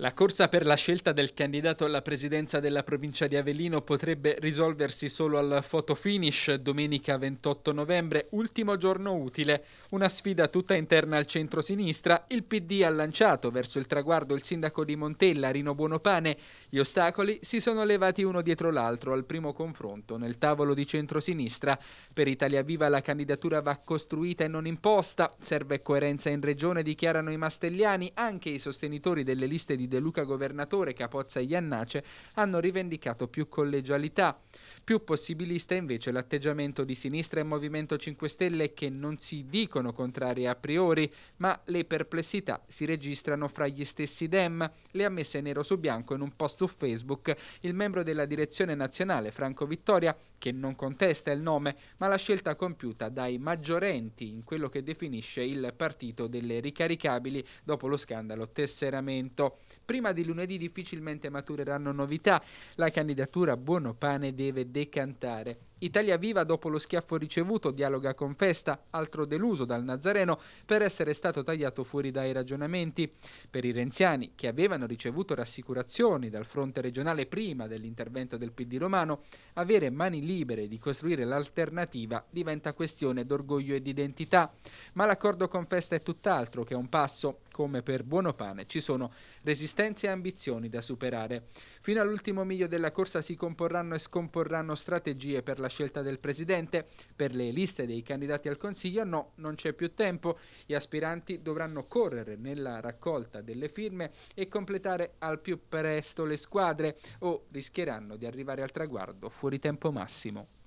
La corsa per la scelta del candidato alla presidenza della provincia di Avellino potrebbe risolversi solo al photo finish domenica 28 novembre, ultimo giorno utile. Una sfida tutta interna al centro-sinistra. Il PD ha lanciato verso il traguardo il sindaco di Montella, Rino Buonopane. Gli ostacoli si sono levati uno dietro l'altro al primo confronto nel tavolo di centro-sinistra. Per Italia Viva la candidatura va costruita e non imposta. Serve coerenza in regione, dichiarano i mastelliani, anche i sostenitori delle liste di De Luca Governatore, Capozza e Iannace hanno rivendicato più collegialità. Più possibilista invece l'atteggiamento di Sinistra e Movimento 5 Stelle che non si dicono contrari a priori, ma le perplessità si registrano fra gli stessi Dem. Le ha messe nero su bianco in un post su Facebook il membro della direzione nazionale Franco Vittoria, che non contesta il nome, ma la scelta compiuta dai maggiorenti in quello che definisce il partito delle ricaricabili dopo lo scandalo tesseramento. Prima di lunedì difficilmente matureranno novità. La candidatura Buono Pane deve decantare. Italia Viva dopo lo schiaffo ricevuto dialoga con Festa, altro deluso dal Nazareno per essere stato tagliato fuori dai ragionamenti. Per i renziani, che avevano ricevuto rassicurazioni dal fronte regionale prima dell'intervento del PD romano, avere mani libere di costruire l'alternativa diventa questione d'orgoglio e di identità. Ma l'accordo con Festa è tutt'altro che un passo, come per buono pane ci sono resistenze e ambizioni da superare. Fino all'ultimo miglio della corsa si comporranno e scomporranno strategie per la scelta del presidente, per le liste dei candidati al Consiglio no, non c'è più tempo, gli aspiranti dovranno correre nella raccolta delle firme e completare al più presto le squadre o rischieranno di arrivare al traguardo fuori tempo massimo.